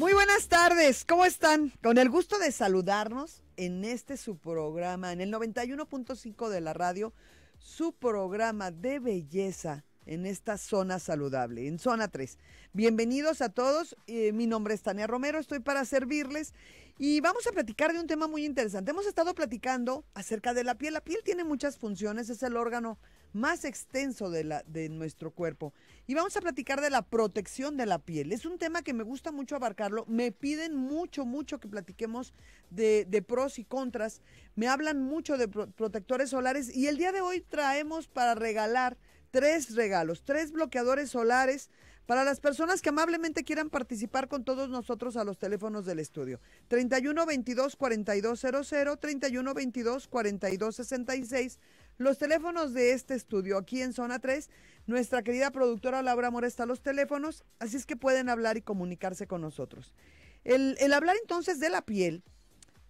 Muy buenas tardes, ¿cómo están? Con el gusto de saludarnos en este su programa, en el 91.5 de la radio, su programa de belleza en esta zona saludable, en zona 3. Bienvenidos a todos, eh, mi nombre es Tania Romero, estoy para servirles y vamos a platicar de un tema muy interesante. Hemos estado platicando acerca de la piel, la piel tiene muchas funciones, es el órgano más extenso de, la, de nuestro cuerpo. Y vamos a platicar de la protección de la piel. Es un tema que me gusta mucho abarcarlo. Me piden mucho, mucho que platiquemos de, pros y contras. Me hablan mucho de protectores solares y el día de hoy traemos para regalar tres regalos, tres bloqueadores solares para las personas que amablemente quieran participar con todos nosotros a los teléfonos del estudio. 31 22 42 4266 31 22 42 66 los teléfonos de este estudio aquí en Zona 3, nuestra querida productora Laura Mora está a los teléfonos, así es que pueden hablar y comunicarse con nosotros. El, hablar entonces de la piel,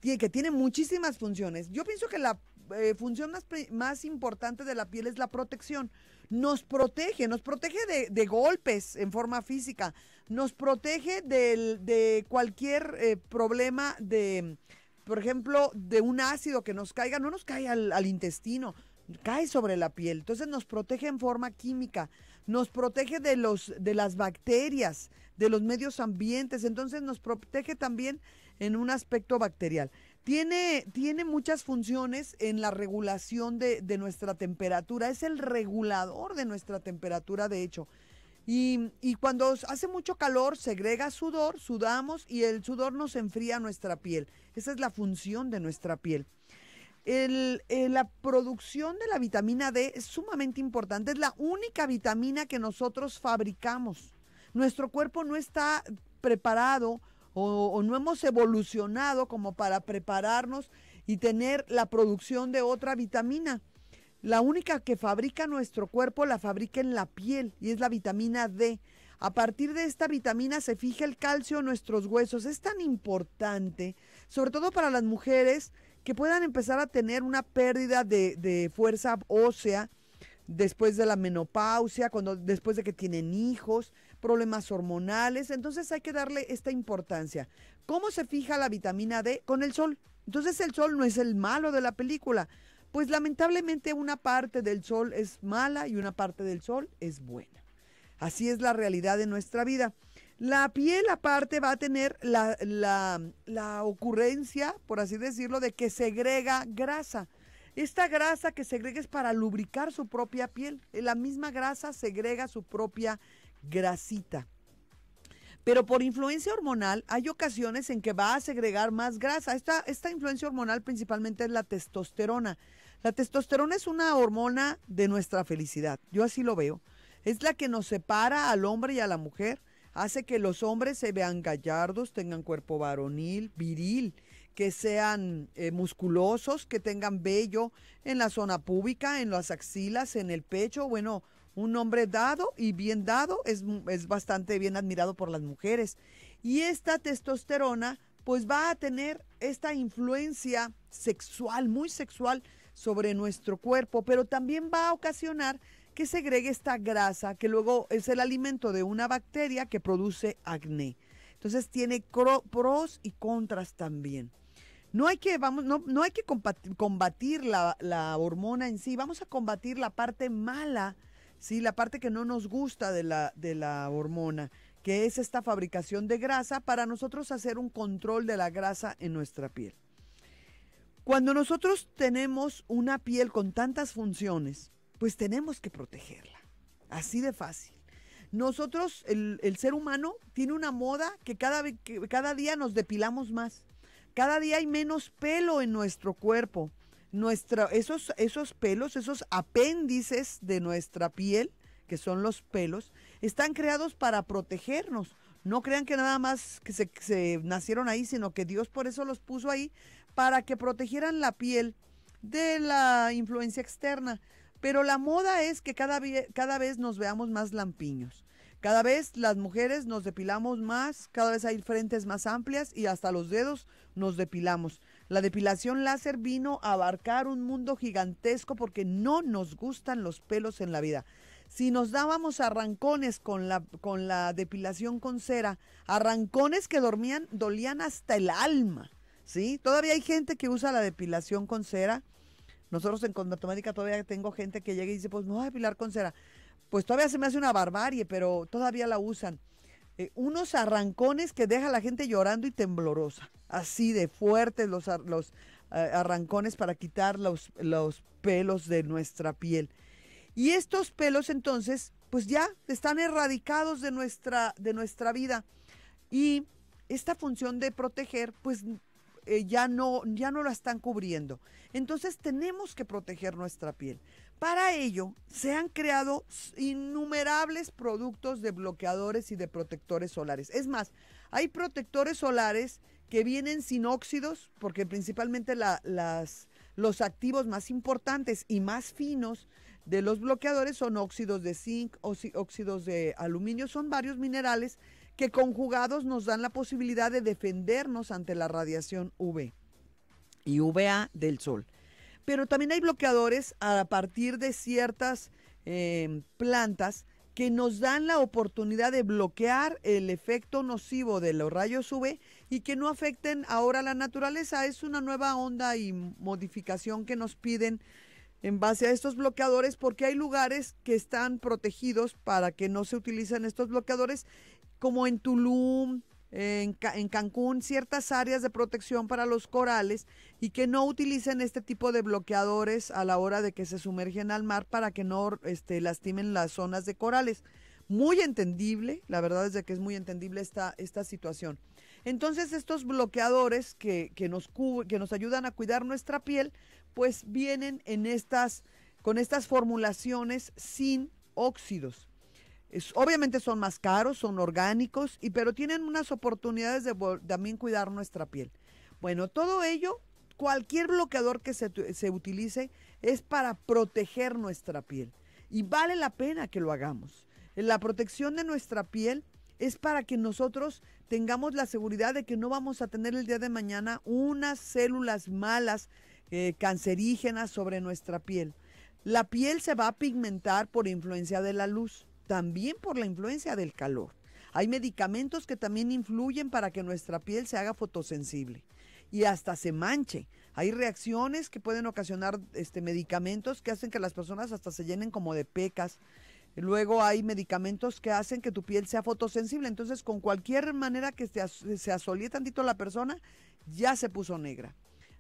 que tiene muchísimas funciones, yo pienso que la eh, función más, importante de la piel es la protección. Nos protege, nos protege de, golpes en forma física, nos protege de cualquier eh, problema de, por ejemplo, de un ácido que nos caiga, no nos cae al intestino, cae sobre la piel. Entonces nos protege en forma química, nos protege de, los, de las bacterias, de los medios ambientes, entonces nos protege también en un aspecto bacterial. Tiene, muchas funciones en la regulación de, nuestra temperatura, es el regulador de nuestra temperatura, de hecho. Y, y, cuando hace mucho calor, segrega sudor, sudamos y el sudor nos enfría nuestra piel. Esa es la función de nuestra piel. Eh, la producción de la vitamina D es sumamente importante. Es la única vitamina que nosotros fabricamos. Nuestro cuerpo no está preparado o, no hemos evolucionado como para prepararnos y tener la producción de otra vitamina. La única que fabrica nuestro cuerpo la fabrica en la piel y es la vitamina D. A partir de esta vitamina se fija el calcio en nuestros huesos. Es tan importante, sobre todo para las mujeres que puedan empezar a tener una pérdida de, fuerza ósea después de la menopausia, cuando, después de que tienen hijos, problemas hormonales. Entonces hay que darle esta importancia. ¿Cómo se fija la vitamina D? Con el sol. Entonces el sol no es el malo de la película. Pues lamentablemente una parte del sol es mala y una parte del sol es buena. Así es la realidad de nuestra vida. La piel aparte va a tener la, ocurrencia, por así decirlo, de que segrega grasa. Esta grasa que segrega es para lubricar su propia piel. La misma grasa segrega su propia grasita. Pero por influencia hormonal hay ocasiones en que va a segregar más grasa. esta influencia hormonal principalmente es la testosterona. La testosterona es una hormona de nuestra felicidad. Yo así lo veo. Es la que nos separa al hombre y a la mujer hace que los hombres se vean gallardos, tengan cuerpo varonil, viril, que sean eh, musculosos, que tengan vello en la zona pública, en las axilas, en el pecho. Bueno, un hombre dado y bien dado es, es bastante bien admirado por las mujeres. Y esta testosterona pues va a tener esta influencia sexual, muy sexual, sobre nuestro cuerpo, pero también va a ocasionar que segregue esta grasa que luego es el alimento de una bacteria que produce acné. Entonces tiene pros y contras también. No hay que, vamos, no, hay que combatir la, hormona en sí, vamos a combatir la parte mala, ¿sí? la parte que no nos gusta de de la hormona, que es esta fabricación de grasa para nosotros hacer un control de la grasa en nuestra piel. Cuando nosotros tenemos una piel con tantas funciones, pues tenemos que protegerla. Así de fácil. Nosotros, el, ser humano, tiene una moda que cada, cada día nos depilamos más. Cada día hay menos pelo en nuestro cuerpo. Nuestra, esos, esos pelos, esos apéndices de nuestra piel, que son los pelos, están creados para protegernos. No crean que nada más que se, que se, nacieron ahí, sino que Dios por eso los puso ahí, para que protegieran la piel de la influencia externa. Pero la moda es que cada, cada vez nos veamos más lampiños. Cada vez las mujeres nos depilamos más, cada vez hay frentes más amplias y hasta los dedos nos depilamos. La depilación láser vino a abarcar un mundo gigantesco porque no nos gustan los pelos en la vida. Si nos dábamos arrancones con la, con la depilación con cera, arrancones que dormían, dolían hasta el alma. ¿sí? Todavía hay gente que usa la depilación con cera nosotros en Cosmatomática todavía tengo gente que llega y dice, pues no a Pilar con cera. Pues todavía se me hace una barbarie, pero todavía la usan. Eh, unos arrancones que deja a la gente llorando y temblorosa. Así de fuertes los, los eh, arrancones para quitar los, los pelos de nuestra piel. Y estos pelos entonces, pues ya están erradicados de nuestra, de nuestra vida. Y esta función de proteger, pues eh, ya, no, ya no la están cubriendo. Entonces tenemos que proteger nuestra piel. Para ello se han creado innumerables productos de bloqueadores y de protectores solares. Es más, hay protectores solares que vienen sin óxidos, porque principalmente las, los activos más importantes y más finos de los bloqueadores son óxidos de zinc, óxidos de aluminio, son varios minerales que conjugados nos dan la posibilidad de defendernos ante la radiación UV y UVA del sol. Pero también hay bloqueadores a partir de ciertas em, plantas que nos dan la oportunidad de bloquear el efecto nocivo de los rayos UV y que no afecten ahora la naturaleza. Es una nueva onda y modificación que nos piden en base a estos bloqueadores porque hay lugares que están protegidos para que no se utilicen estos bloqueadores como en Tulum, en, Cancún ciertas áreas de protección para los corales y que no utilicen este tipo de bloqueadores a la hora de que se sumergen al mar para que no este, lastimen las zonas de corales. Muy entendible, la verdad es que es muy entendible esta, esta situación. Entonces estos bloqueadores que, que, nos que nos ayudan a cuidar nuestra piel, pues vienen en estas, con estas formulaciones sin óxidos obviamente son más caros, son orgánicos, y, pero tienen unas oportunidades de también cuidar nuestra piel. Bueno, todo ello, cualquier bloqueador que se, utilice es para proteger nuestra piel. Y vale la pena que lo hagamos. La protección de nuestra piel es para que nosotros tengamos la seguridad de que no vamos a tener el día de mañana unas células malas, eh, cancerígenas sobre nuestra piel. La piel se va a pigmentar por influencia de la luz también por la influencia del calor. Hay medicamentos que también influyen para que nuestra piel se haga fotosensible y hasta se manche. Hay reacciones que pueden ocasionar este, medicamentos que hacen que las personas hasta se llenen como de pecas. Luego hay medicamentos que hacen que tu piel sea fotosensible. Entonces, con cualquier manera que se asolie tantito la persona, ya se puso negra.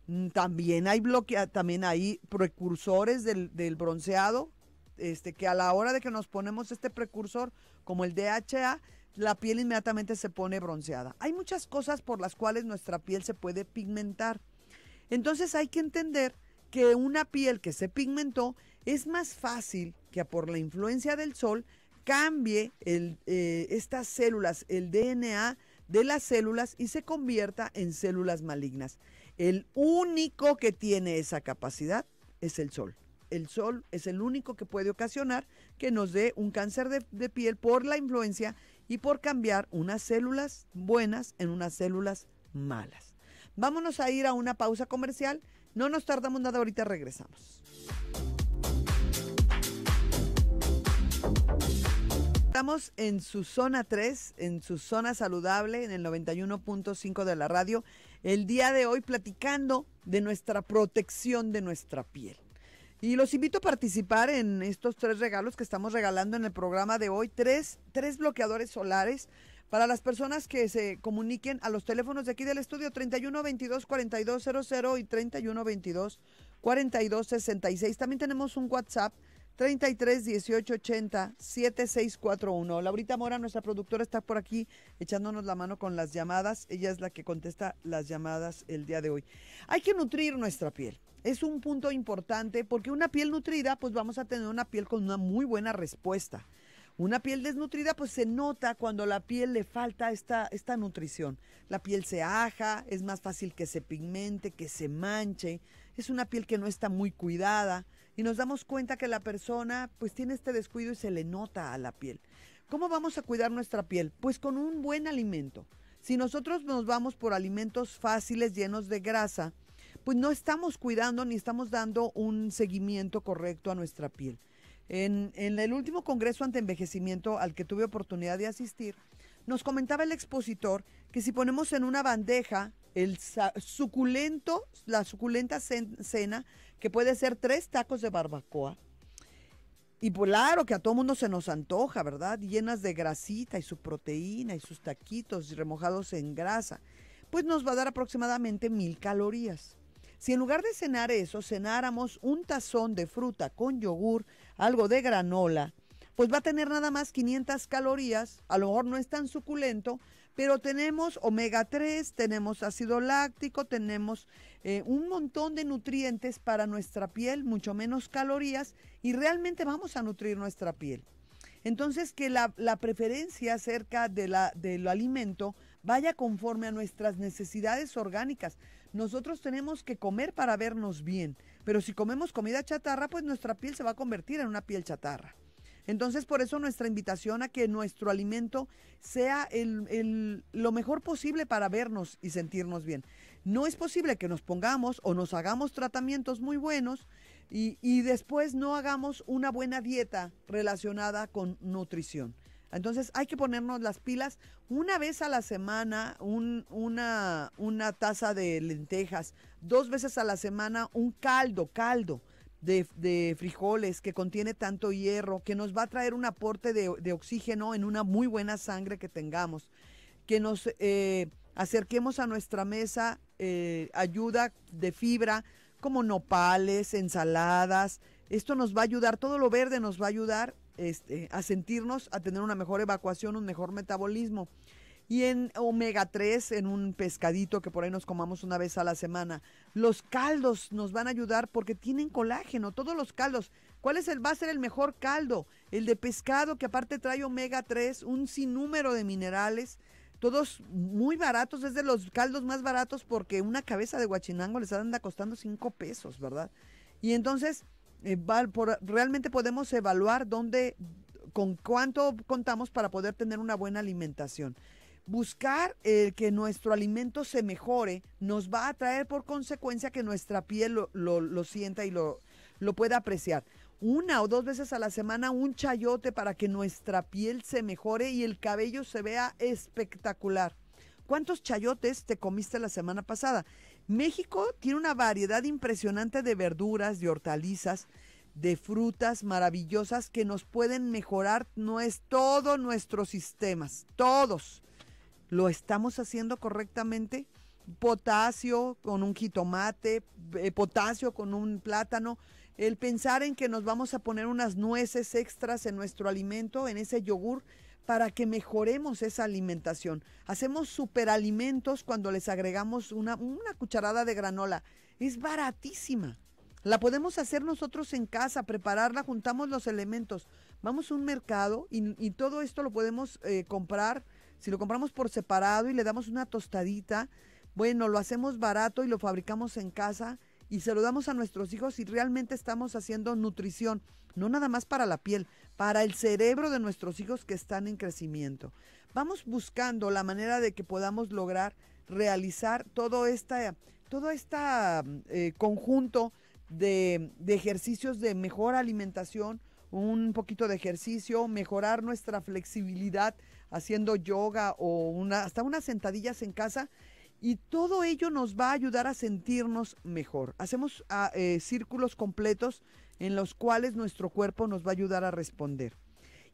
Mm, también hay bloquea, también hay precursores del, del bronceado este, que a la hora de que nos ponemos este precursor, como el DHA, la piel inmediatamente se pone bronceada. Hay muchas cosas por las cuales nuestra piel se puede pigmentar. Entonces hay que entender que una piel que se pigmentó es más fácil que por la influencia del sol cambie eh, estas células, el DNA de las células y se convierta en células malignas. El único que tiene esa capacidad es el sol el sol es el único que puede ocasionar que nos dé un cáncer de, piel por la influencia y por cambiar unas células buenas en unas células malas. Vámonos a ir a una pausa comercial. No nos tardamos nada, ahorita regresamos. Estamos en su zona 3, en su zona saludable, en el 91.5 de la radio, el día de hoy platicando de nuestra protección de nuestra piel. Y los invito a participar en estos tres regalos que estamos regalando en el programa de hoy. Tres, tres bloqueadores solares para las personas que se comuniquen a los teléfonos de aquí del estudio 31 22 42 00 y 31 22 42 66. También tenemos un WhatsApp 33 18 80 7641. Laurita Mora, nuestra productora, está por aquí echándonos la mano con las llamadas. Ella es la que contesta las llamadas el día de hoy. Hay que nutrir nuestra piel es un punto importante porque una piel nutrida, pues vamos a tener una piel con una muy buena respuesta. Una piel desnutrida, pues se nota cuando la piel le falta esta, esta nutrición. La piel se aja, es más fácil que se pigmente, que se manche. Es una piel que no está muy cuidada y nos damos cuenta que la persona pues tiene este descuido y se le nota a la piel. ¿Cómo vamos a cuidar nuestra piel? Pues con un buen alimento. Si nosotros nos vamos por alimentos fáciles, llenos de grasa, pues no estamos cuidando ni estamos dando un seguimiento correcto a nuestra piel. En, el último Congreso ante Envejecimiento al que tuve oportunidad de asistir, nos comentaba el expositor que si ponemos en una bandeja el suculento, la suculenta cena, que puede ser tres tacos de barbacoa, y pues, claro que a todo mundo se nos antoja, ¿verdad? Llenas de grasita y su proteína y sus taquitos remojados en grasa. Pues nos va a dar aproximadamente mil calorías. Si en lugar de cenar eso, cenáramos un tazón de fruta con yogur, algo de granola, pues va a tener nada más 500 calorías, a lo mejor no es tan suculento, pero tenemos omega 3, tenemos ácido láctico, tenemos eh, un montón de nutrientes para nuestra piel, mucho menos calorías, y realmente vamos a nutrir nuestra piel. Entonces, que la, preferencia acerca de la, del alimento vaya conforme a nuestras necesidades orgánicas nosotros tenemos que comer para vernos bien, pero si comemos comida chatarra, pues nuestra piel se va a convertir en una piel chatarra. Entonces, por eso nuestra invitación a que nuestro alimento sea lo mejor posible para vernos y sentirnos bien. No es posible que nos pongamos o nos hagamos tratamientos muy buenos y después no hagamos una buena dieta relacionada con nutrición. Entonces hay que ponernos las pilas una vez a la semana, una, taza de lentejas, dos veces a la semana un caldo, caldo. De, frijoles que contiene tanto hierro, que nos va a traer un aporte de, oxígeno en una muy buena sangre que tengamos, que nos eh, acerquemos a nuestra mesa eh, ayuda de fibra como nopales, ensaladas. Esto nos va a ayudar, todo lo verde nos va a ayudar este, a sentirnos, a tener una mejor evacuación, un mejor metabolismo. Y en omega 3, en un pescadito que por ahí nos comamos una vez a la semana. Los caldos nos van a ayudar porque tienen colágeno, todos los caldos. ¿Cuál es el, va a ser el mejor caldo? El de pescado que aparte trae omega 3, un sinnúmero de minerales todos muy baratos, es de los caldos más baratos porque una cabeza de guachinango les anda costando 5 pesos, ¿verdad? Y entonces eh, realmente podemos evaluar dónde, con cuánto contamos para poder tener una buena alimentación. Buscar el que nuestro alimento se mejore nos va a traer por consecuencia que nuestra piel lo, sienta y lo, lo pueda apreciar una o dos veces a la semana un chayote para que nuestra piel se mejore y el cabello se vea espectacular. ¿Cuántos chayotes te comiste la semana pasada? México tiene una variedad impresionante de verduras, de hortalizas, de frutas maravillosas que nos pueden mejorar no es todo nuestros sistemas, todos. ¿Lo estamos haciendo correctamente? Potasio con un jitomate, eh, potasio con un plátano. El pensar en que nos vamos a poner unas nueces extras en nuestro alimento, en ese yogur, para que mejoremos esa alimentación. Hacemos superalimentos cuando les agregamos una, cucharada de granola. Es baratísima. La podemos hacer nosotros en casa, prepararla, juntamos los elementos. Vamos a un mercado y, todo esto lo podemos eh, comprar. Si lo compramos por separado y le damos una tostadita, bueno, lo hacemos barato y lo fabricamos en casa y se lo damos a nuestros hijos y realmente estamos haciendo nutrición, no nada más para la piel, para el cerebro de nuestros hijos que están en crecimiento. Vamos buscando la manera de que podamos lograr realizar todo este todo eh, conjunto de, de ejercicios de mejor alimentación, un poquito de ejercicio, mejorar nuestra flexibilidad haciendo yoga o una, hasta unas sentadillas en casa y todo ello nos va a ayudar a sentirnos mejor. Hacemos ah, eh, círculos completos en los cuales nuestro cuerpo nos va a ayudar a responder.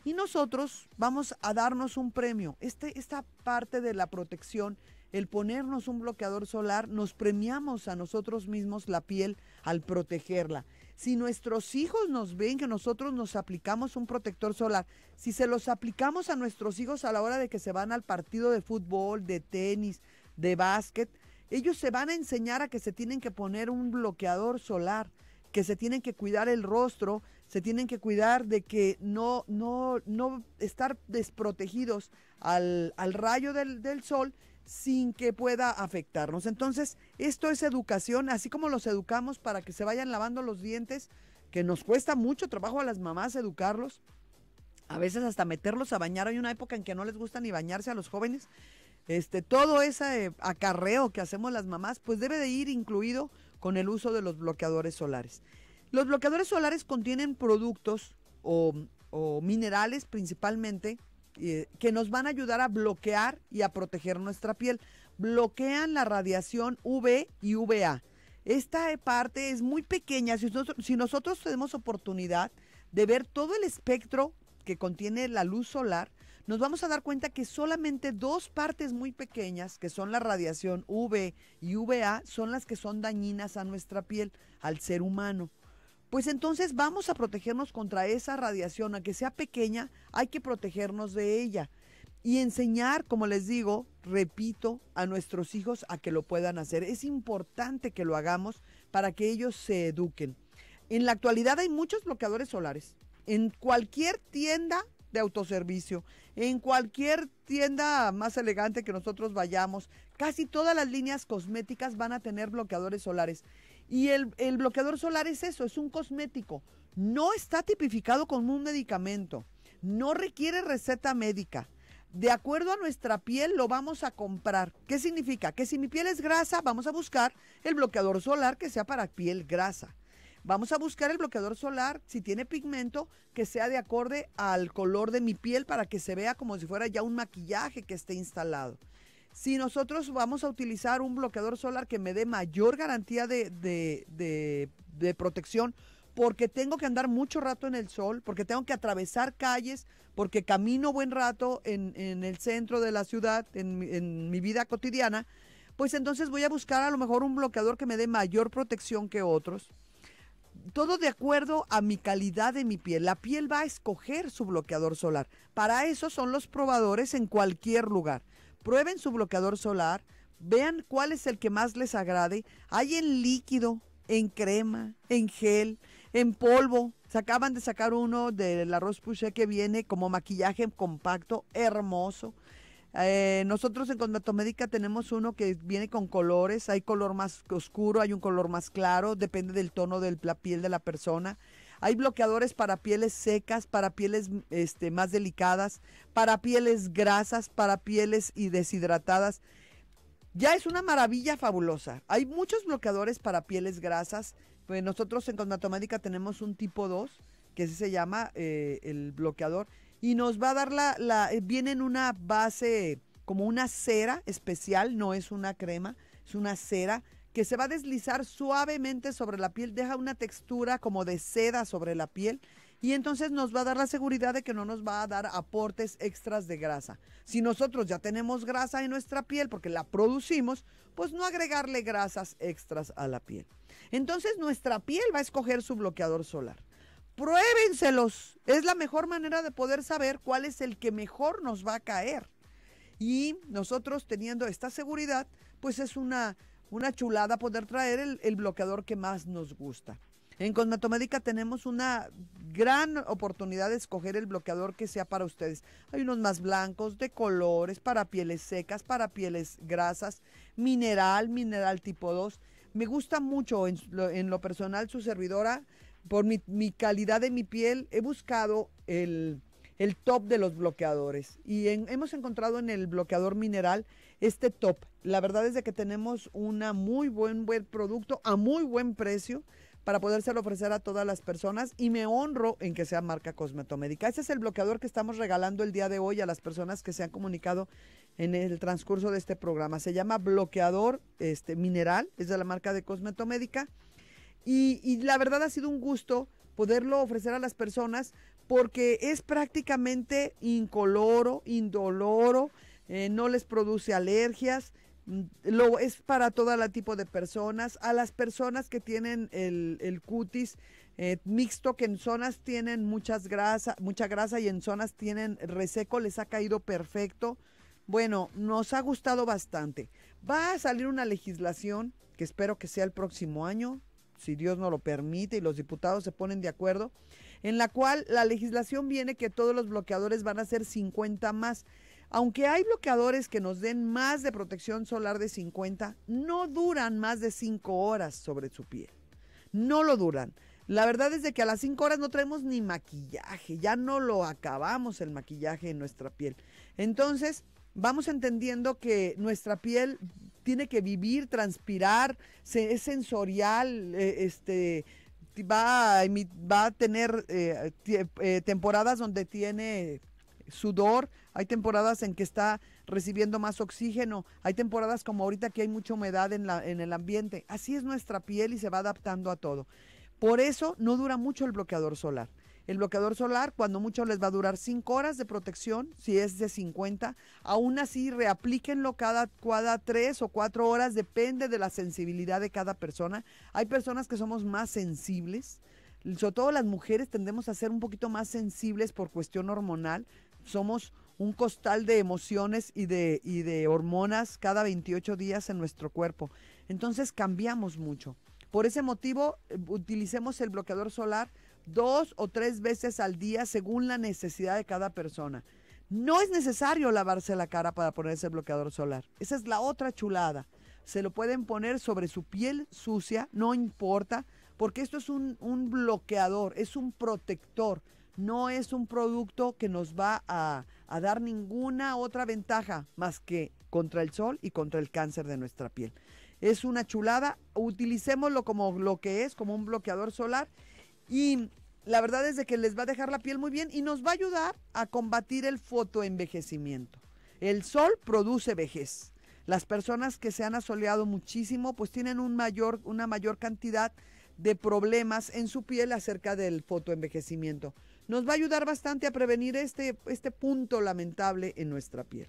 Y nosotros vamos a darnos un premio. Este, esta parte de la protección, el ponernos un bloqueador solar, nos premiamos a nosotros mismos la piel al protegerla. Si nuestros hijos nos ven que nosotros nos aplicamos un protector solar, si se los aplicamos a nuestros hijos a la hora de que se van al partido de fútbol, de tenis, de básquet, ellos se van a enseñar a que se tienen que poner un bloqueador solar, que se tienen que cuidar el rostro, se tienen que cuidar de que no, no, no estar desprotegidos al, rayo del, del sol sin que pueda afectarnos. Entonces, esto es educación, así como los educamos para que se vayan lavando los dientes, que nos cuesta mucho trabajo a las mamás educarlos, a veces hasta meterlos a bañar. Hay una época en que no les gusta ni bañarse a los jóvenes. Este, todo ese acarreo que hacemos las mamás, pues debe de ir incluido con el uso de los bloqueadores solares. Los bloqueadores solares contienen productos o, minerales principalmente eh, que nos van a ayudar a bloquear y a proteger nuestra piel. Bloquean la radiación UV y UVA. Esta parte es muy pequeña. Si si nosotros tenemos oportunidad de ver todo el espectro que contiene la luz solar, nos vamos a dar cuenta que solamente dos partes muy pequeñas, que son la radiación UV y UVA, son las que son dañinas a nuestra piel, al ser humano. Pues entonces vamos a protegernos contra esa radiación, aunque sea pequeña, hay que protegernos de ella y enseñar, como les digo, repito, a nuestros hijos a que lo puedan hacer. Es importante que lo hagamos para que ellos se eduquen. En la actualidad hay muchos bloqueadores solares en cualquier tienda de autoservicio, en cualquier tienda más elegante que nosotros vayamos, casi todas las líneas cosméticas van a tener bloqueadores solares. Y el, bloqueador solar es eso, es un cosmético. No está tipificado como un medicamento. No requiere receta médica de acuerdo a nuestra piel lo vamos a comprar. ¿Qué significa? Que si mi piel es grasa, vamos a buscar el bloqueador solar que sea para piel grasa. Vamos a buscar el bloqueador solar, si tiene pigmento, que sea de acorde al color de mi piel para que se vea como si fuera ya un maquillaje que esté instalado. Si nosotros vamos a utilizar un bloqueador solar que me dé mayor garantía de, protección, porque tengo que andar mucho rato en el sol, porque tengo que atravesar calles, porque camino buen rato en, el centro de la ciudad, en, en, mi vida cotidiana, pues entonces voy a buscar a lo mejor un bloqueador que me dé mayor protección que otros todo de acuerdo a mi calidad de mi piel. La piel va a escoger su bloqueador solar. Para eso son los probadores en cualquier lugar. Prueben su bloqueador solar, vean cuál es el que más les agrade. Hay en líquido, en crema, en gel, en polvo. Se acaban de sacar uno del arroz puché que viene como maquillaje compacto, hermoso. Eh, nosotros en Cosmetomédica tenemos uno que viene con colores, hay color más oscuro, hay un color más claro, depende del tono de la piel de la persona. Hay bloqueadores para pieles secas, para pieles este, más delicadas, para pieles grasas, para pieles y deshidratadas. Ya es una maravilla fabulosa. Hay muchos bloqueadores para pieles grasas. Pues nosotros en Cosmatomédica tenemos un tipo 2, que se llama eh, el bloqueador, y nos va a dar la, eh, viene en una base como una cera especial, no es una crema, es una cera que se va a deslizar suavemente sobre la piel, deja una textura como de seda sobre la piel y entonces nos va a dar la seguridad de que no nos va a dar aportes extras de grasa. Si nosotros ya tenemos grasa en nuestra piel porque la producimos, pues no agregarle grasas extras a la piel. Entonces nuestra piel va a escoger su bloqueador solar pruébenselos. Es la mejor manera de poder saber cuál es el que mejor nos va a caer. Y nosotros teniendo esta seguridad, pues es una, una chulada poder traer el, bloqueador que más nos gusta. En Cosmetomédica tenemos una gran oportunidad de escoger el bloqueador que sea para ustedes. Hay unos más blancos, de colores, para pieles secas, para pieles grasas, mineral, mineral tipo 2. Me gusta mucho en lo personal su servidora por mi, calidad de mi piel, he buscado el, top de los bloqueadores. Y hemos encontrado en el bloqueador mineral este top. La verdad es de que tenemos un muy buen, producto a muy buen precio para podérselo ofrecer a todas las personas y me honro en que sea marca cosmetomédica. Ese es el bloqueador que estamos regalando el día de hoy a las personas que se han comunicado en el transcurso de este programa. Se llama bloqueador este, mineral, es de la marca de cosmetomédica. Y, la verdad ha sido un gusto poderlo ofrecer a las personas porque es prácticamente incoloro, indoloro, eh, no les produce alergias, mm, lo, es para todo la tipo de personas, a las personas que tienen el, cutis eh, mixto, que en zonas tienen muchas grasa, mucha grasa y en zonas tienen reseco, les ha caído perfecto. Bueno, nos ha gustado bastante. Va a salir una legislación que espero que sea el próximo año, si Dios no lo permite y los diputados se ponen de acuerdo, en la cual la legislación viene que todos los bloqueadores van a ser 50 más. Aunque hay bloqueadores que nos den más de protección solar de 50, no duran más de 5 horas sobre su piel. No lo duran. La verdad es de que a las 5 horas no traemos ni maquillaje, ya no lo acabamos el maquillaje en nuestra piel. Entonces, vamos entendiendo que nuestra piel tiene que vivir, transpirar, es sensorial, eh, este, va, a, tener eh, eh, temporadas donde tiene sudor, hay temporadas en que está recibiendo más oxígeno, hay temporadas como ahorita que hay mucha humedad en el ambiente. Así es nuestra piel y se va adaptando a todo. Por eso no dura mucho el bloqueador solar. El bloqueador solar, cuando mucho les va a durar 5 horas de protección, si es de 50. Aún así, reaplíquenlo cada, cada 3 o 4 horas, depende de la sensibilidad de cada persona. Hay personas que somos más sensibles, sobre todo las mujeres tendemos a ser un poquito más sensibles por cuestión hormonal. Somos un costal de emociones y de, y de hormonas cada 28 días en nuestro cuerpo. Entonces cambiamos mucho. Por ese motivo, eh, utilicemos el bloqueador solar dos o tres veces al día según la necesidad de cada persona. No es necesario lavarse la cara para ponerse el bloqueador solar. Esa es la otra chulada. Se lo pueden poner sobre su piel sucia, no importa, porque esto es un, bloqueador, es un protector, no es un producto que nos va a, a dar ninguna otra ventaja más que contra el sol y contra el cáncer de nuestra piel. Es una chulada, utilicémoslo como lo que es, como un bloqueador solar y la verdad es de que les va a dejar la piel muy bien y nos va a ayudar a combatir el fotoenvejecimiento. El sol produce vejez. Las personas que se han asoleado muchísimo pues tienen un mayor, una mayor cantidad de problemas en su piel acerca del fotoenvejecimiento. Nos va a ayudar bastante a prevenir este, este punto lamentable en nuestra piel.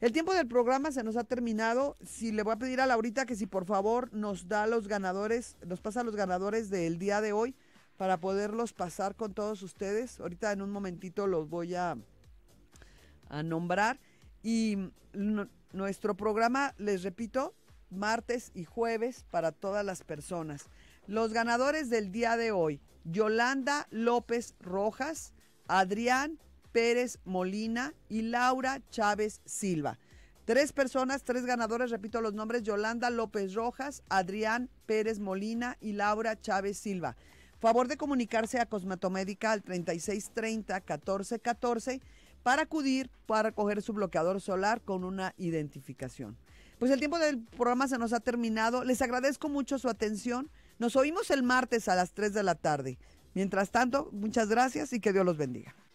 El tiempo del programa se nos ha terminado. Si le voy a pedir a Laurita que si por favor nos da los ganadores, nos pasa los ganadores del día de hoy para poderlos pasar con todos ustedes. Ahorita en un momentito los voy a, a nombrar. Y nuestro programa, les repito, martes y jueves para todas las personas. Los ganadores del día de hoy, Yolanda López Rojas, Adrián Pérez Molina y Laura Chávez Silva. Tres personas, tres ganadores, repito los nombres, Yolanda López Rojas, Adrián Pérez Molina y Laura Chávez Silva. Favor de comunicarse a Cosmetomédica al 3630 1414 para acudir para coger su bloqueador solar con una identificación. Pues el tiempo del programa se nos ha terminado. Les agradezco mucho su atención. Nos oímos el martes a las 3 de la tarde. Mientras tanto, muchas gracias y que Dios los bendiga.